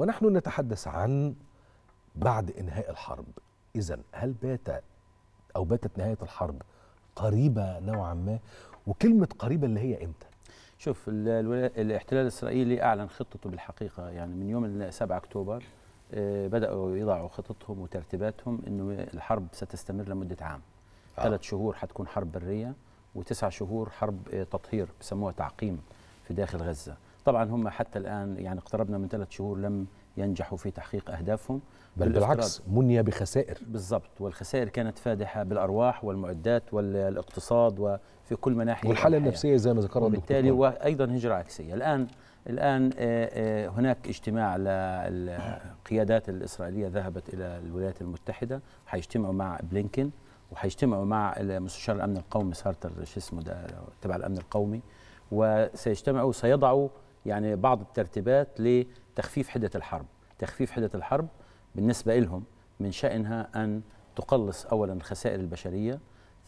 ونحن نتحدث عن بعد انهاء الحرب اذا هل بات او باتت نهايه الحرب قريبه نوعا ما وكلمه قريبه اللي هي امتى شوف الاحتلال الاسرائيلي اعلن خطته بالحقيقه يعني من يوم 7 اكتوبر آه، بداوا يضعوا خططهم وترتيباتهم انه الحرب ستستمر لمده عام آه. ثلاث شهور حتكون حرب بريه وتسع شهور حرب آه، تطهير بسموها تعقيم في داخل غزه طبعا هم حتى الان يعني اقتربنا من ثلاث شهور لم ينجحوا في تحقيق اهدافهم بل بالعكس مني بخسائر بالضبط والخسائر كانت فادحه بالارواح والمعدات والاقتصاد وفي كل مناحي والحاله يعني. النفسيه زي ما ذكرنا وبالتالي وايضا هجره عكسيه الان الان آه، آه، هناك اجتماع للقيادات الاسرائيليه ذهبت الى الولايات المتحده حيجتمعوا مع بلينكن وحيجتمعوا مع مستشار الامن القومي سارتر شو اسمه تبع الامن القومي وسيجتمعوا وسيضعوا يعني بعض الترتيبات لتخفيف حدة الحرب تخفيف حدة الحرب بالنسبة لهم من شأنها أن تقلص أولا الخسائر البشرية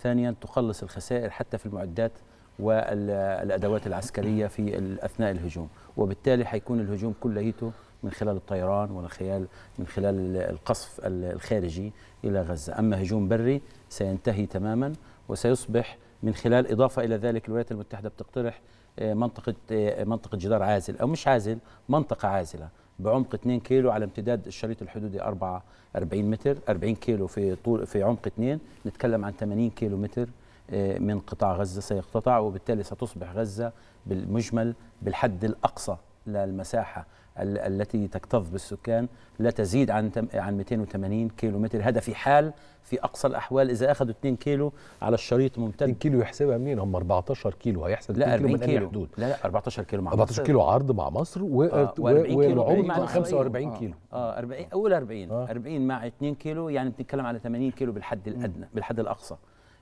ثانيا تقلص الخسائر حتى في المعدات والأدوات العسكرية في أثناء الهجوم وبالتالي حيكون الهجوم كليته من خلال الطيران ومن خلال من خلال القصف الخارجي إلى غزة أما هجوم بري سينتهي تماما وسيصبح من خلال إضافة إلى ذلك الولايات المتحدة بتقترح آه، منطقة آه، منطقة جدار عازل أو مش عازل منطقة عازلة بعمق 2 كيلو على امتداد الشريط الحدودي 4 40 متر 40 كيلو في طول في عمق 2 نتكلم عن 80 كيلو متر آه، من قطاع غزة سيقتطع وبالتالي ستصبح غزة بالمجمل بالحد الأقصى للمساحه التي تكتظ بالسكان لا تزيد عن عن 280 كيلو متر هذا في حال في اقصى الاحوال اذا اخذوا 2 كيلو على الشريط ممتد 2 كيلو يحسبها منين هم 14 كيلو هيحسب 2 كيلو كيلو, اي حدود لا لا 14 كيلو مع 14 مصر. كيلو عرض مع مصر و, آه و... والعمق مع 45 آه. كيلو اه 40 اول 40 آه. 40 مع 2 كيلو يعني بنتكلم على 80 كيلو بالحد الادنى م. بالحد الاقصى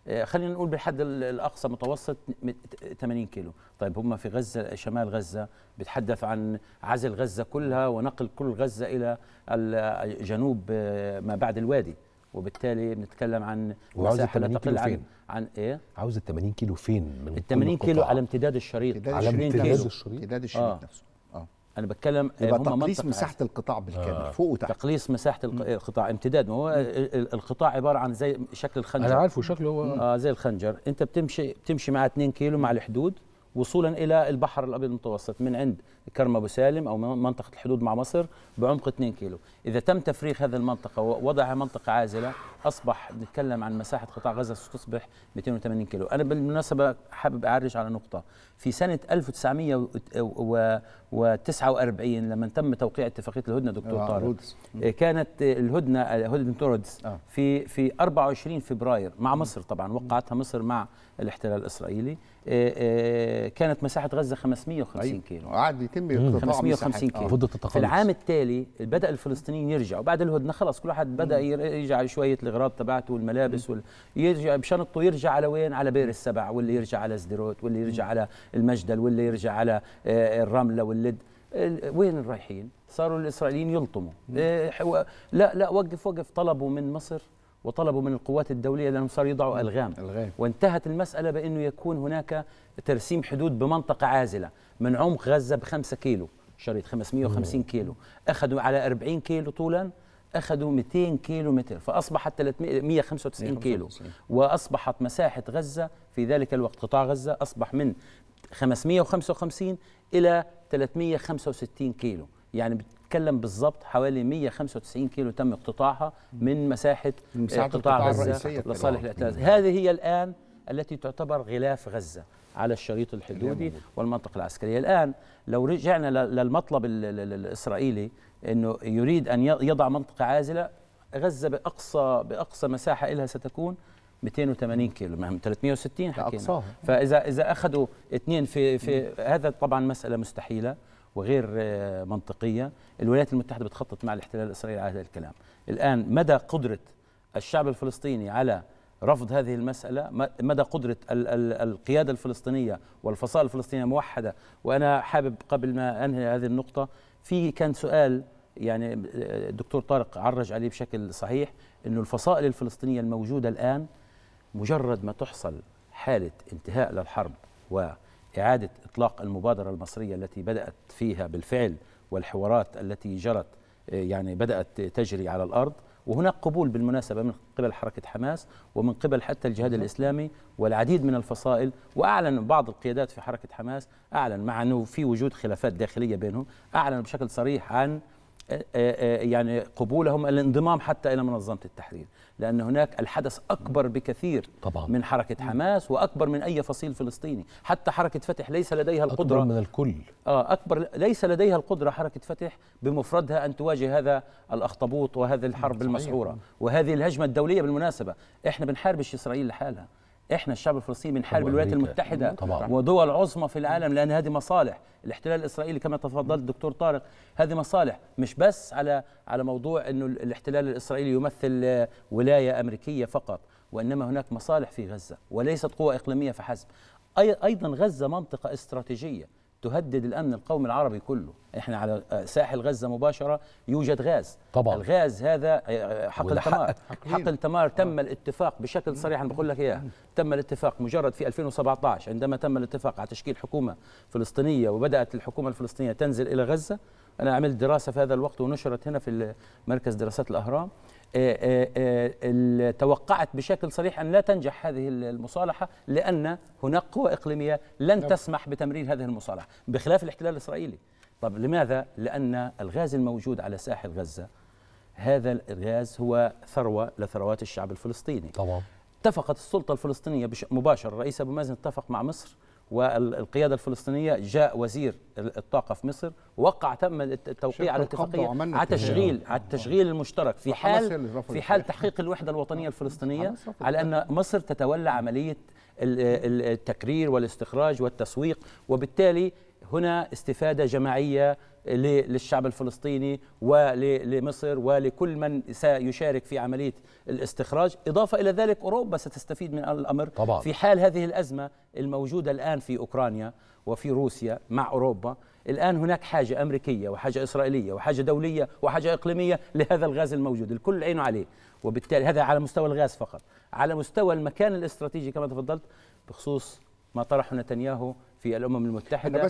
آه، خلينا نقول بالحد الاقصى متوسط 80 كيلو طيب هم في غزه شمال غزه بتحدث عن عزل غزه كلها ونقل كل غزه الى جنوب آه، ما بعد الوادي وبالتالي بنتكلم عن مساحه لا تقل عن فين؟ عن ايه؟ عاوز ال 80 كيلو فين؟ من ال 80 كيلو على امتداد الشريط على امتداد الشريط, امتداد الشريط, نفسه آه. انا بتكلم يبقى هم تقليص مساحه القطاع بالكامل آه. فوق وتحت تقليص مساحه القطاع امتداد ما هو القطاع عباره عن زي شكل الخنجر انا عارفه شكله هو اه زي الخنجر انت بتمشي بتمشي مع 2 كيلو مع الحدود وصولا الى البحر الابيض المتوسط من عند كرم ابو سالم او منطقه الحدود مع مصر بعمق 2 كيلو، اذا تم تفريغ هذه المنطقه ووضعها منطقه عازله اصبح بنتكلم عن مساحه قطاع غزه ستصبح 280 كيلو انا بالمناسبه حابب اعرج على نقطه في سنه 1949 لما تم توقيع اتفاقيه الهدنه دكتور آه، طارق آه، كانت الهدنه هدنه تورودز آه. في في 24 فبراير مع مصر طبعا وقعتها مصر مع الاحتلال الاسرائيلي كانت مساحه غزه 550 أيوة. كيلو وقعد يتم اقتطاع 550 كيلو في العام التالي بدا الفلسطينيين يرجعوا بعد الهدنه خلاص كل واحد بدا يرجع شويه الاغراض تبعته والملابس وال... يرجع بشنطته يرجع على وين على بئر السبع واللي يرجع على سديروت واللي يرجع على المجدل واللي يرجع على آه، الرمله واللد وين رايحين صاروا الاسرائيليين يلطموا آه، لا لا وقف وقف طلبوا من مصر وطلبوا من القوات الدولية لأنهم صاروا يضعوا ألغام الغيب. وانتهت المسألة بأنه يكون هناك ترسيم حدود بمنطقة عازلة من عمق غزة بخمسة كيلو شريط 550 كيلو أخذوا على 40 كيلو طولا اخذوا 200 كيلو متر فاصبحت 300 195 كيلو واصبحت مساحه غزه في ذلك الوقت قطاع غزه اصبح من 555 الى 365 كيلو يعني بتتكلم بالضبط حوالي 195 كيلو تم اقتطاعها من مساحه آه، قطاع غزه لصالح الاعتراض هذه هي الان التي تعتبر غلاف غزه على الشريط الحدودي والمنطقه العسكريه الان لو رجعنا للمطلب الاسرائيلي انه يريد ان يضع منطقه عازله غزه باقصى باقصى مساحه لها ستكون 280 كيلو 360 حكينا فاذا اذا اخذوا اثنين في في هذا طبعا مساله مستحيله وغير آه، منطقيه الولايات المتحده بتخطط مع الاحتلال الاسرائيلي على هذا الكلام الان مدى قدره الشعب الفلسطيني على رفض هذه المسألة مدى قدرة القيادة الفلسطينية والفصائل الفلسطينية موحدة وأنا حابب قبل ما أنهي هذه النقطة في كان سؤال يعني الدكتور آه، طارق عرج عليه بشكل صحيح انه الفصائل الفلسطينيه الموجوده الان مجرد ما تحصل حاله انتهاء للحرب واعاده اطلاق المبادره المصريه التي بدات فيها بالفعل والحوارات التي جرت آه، يعني بدات تجري على الارض وهناك قبول بالمناسبة من قبل حركة حماس ومن قبل حتى الجهاد الإسلامي والعديد من الفصائل وأعلن بعض القيادات في حركة حماس أعلن مع أنه في وجود خلافات داخلية بينهم أعلن بشكل صريح عن آه، آه، آه، يعني قبولهم الانضمام حتى الى منظمه التحرير لان هناك الحدث اكبر بكثير طبعا. من حركه حماس واكبر من اي فصيل فلسطيني حتى حركه فتح ليس لديها القدره أكبر من الكل اه اكبر ليس لديها القدره حركه فتح بمفردها ان تواجه هذا الاخطبوط وهذه الحرب المسحوره المسعوره وهذه الهجمه الدوليه بالمناسبه احنا بنحاربش اسرائيل لحالها احنا الشعب الفلسطيني بنحارب الولايات المتحده طبعا. ودول عظمى في العالم لان هذه مصالح الاحتلال الاسرائيلي كما تفضلت دكتور طارق هذه مصالح مش بس على على موضوع انه الاحتلال الاسرائيلي يمثل ولايه امريكيه فقط وانما هناك مصالح في غزه وليست قوه اقليميه فحسب ايضا غزه منطقه استراتيجيه تهدد الامن القومي العربي كله احنا على ساحل غزه مباشره يوجد غاز طبعا الغاز هذا آه، حقل تمار حقل تمار تم الاتفاق بشكل صريح انا بقول لك اياه تم الاتفاق مجرد في 2017 عندما تم الاتفاق على تشكيل حكومه فلسطينيه وبدات الحكومه الفلسطينيه تنزل الى غزه انا عملت دراسه في هذا الوقت ونشرت هنا في مركز دراسات الاهرام آه، آه، آه، توقعت بشكل صريح أن لا تنجح هذه المصالحة لأن هناك قوى إقليمية لن نعم. تسمح بتمرير هذه المصالحة بخلاف الاحتلال الإسرائيلي طب لماذا؟ لأن الغاز الموجود على ساحل غزة هذا الغاز هو ثروة لثروات الشعب الفلسطيني طبعا اتفقت السلطة الفلسطينية مباشرة الرئيس أبو مازن اتفق مع مصر والقياده الفلسطينيه جاء وزير الطاقه في مصر ووقع تم التوقيع على اتفاقيه على تشغيل آه. على التشغيل المشترك في حال في حال تحقيق الوحده الوطنيه آه. الفلسطينيه على ان مصر تتولى عمليه التكرير والاستخراج والتسويق وبالتالي هنا استفاده جماعيه للشعب الفلسطيني ولمصر ولكل من سيشارك في عملية الاستخراج إضافة إلى ذلك أوروبا ستستفيد من الأمر طبعا. في حال هذه الأزمة الموجودة الآن في أوكرانيا وفي روسيا مع أوروبا الآن هناك حاجة أمريكية وحاجة إسرائيلية وحاجة دولية وحاجة إقليمية لهذا الغاز الموجود الكل عينه عليه وبالتالي هذا على مستوى الغاز فقط على مستوى المكان الاستراتيجي كما تفضلت بخصوص ما طرحه نتنياهو في الامم المتحده